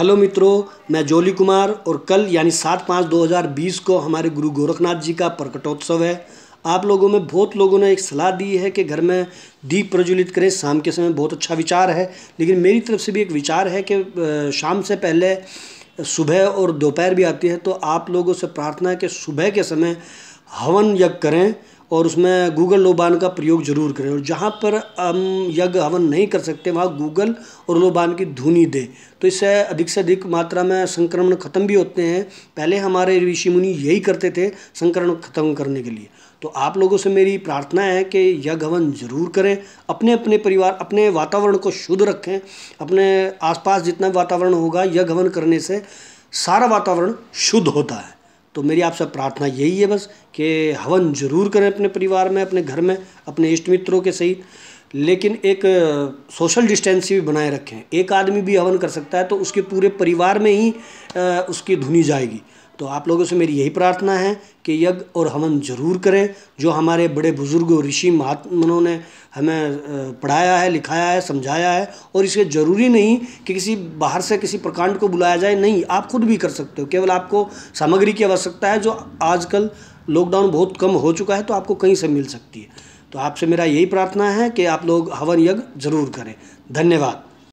hello मित्रों मैं जोली कुमार और कल यानी सात पाँच दो हज़ार बीस को हमारे गुरु गोरखनाथ जी का प्रकटोत्सव है आप लोगों में बहुत लोगों ने एक सलाह दी है कि घर में दीप प्रज्वलित करें शाम के समय बहुत अच्छा विचार है लेकिन मेरी तरफ से भी एक विचार है कि शाम से पहले सुबह और दोपहर भी आती है तो आप लोगों से प्रार्थना है कि सुबह के समय हवन यज्ञ करें और उसमें गूगल लोबान का प्रयोग जरूर करें और जहाँ पर हम यज्ञ हवन नहीं कर सकते वहाँ गूगल और लोबान की धुनी दें तो इससे अधिक से अधिक मात्रा में संक्रमण खत्म भी होते हैं पहले हमारे ऋषि मुनि यही करते थे संक्रमण खत्म करने के लिए तो आप लोगों से मेरी प्रार्थना है कि यज्ञ हवन जरूर करें अपने अपने परिवार अपने वातावरण को शुद्ध रखें अपने आसपास जितना वातावरण होगा यज्ञ हवन करने से सारा वातावरण शुद्ध होता है तो मेरी आपसे प्रार्थना यही है बस कि हवन जरूर करें अपने परिवार में अपने घर में अपने इष्ट मित्रों के सहित लेकिन एक सोशल डिस्टेंस भी बनाए रखें एक आदमी भी हवन कर सकता है तो उसके पूरे परिवार में ही उसकी धुनी जाएगी तो आप लोगों से मेरी यही प्रार्थना है कि यज्ञ और हवन जरूर करें जो हमारे बड़े बुजुर्ग और ऋषि महात्मनों ने हमें पढ़ाया है लिखाया है समझाया है और इसे ज़रूरी नहीं कि किसी बाहर से किसी प्रकांड को बुलाया जाए नहीं आप खुद भी कर सकते हो केवल आपको सामग्री की आवश्यकता है जो आजकल लॉकडाउन बहुत कम हो चुका है तो आपको कहीं से मिल सकती है तो आपसे मेरा यही प्रार्थना है कि आप लोग हवन यज्ञ जरूर करें धन्यवाद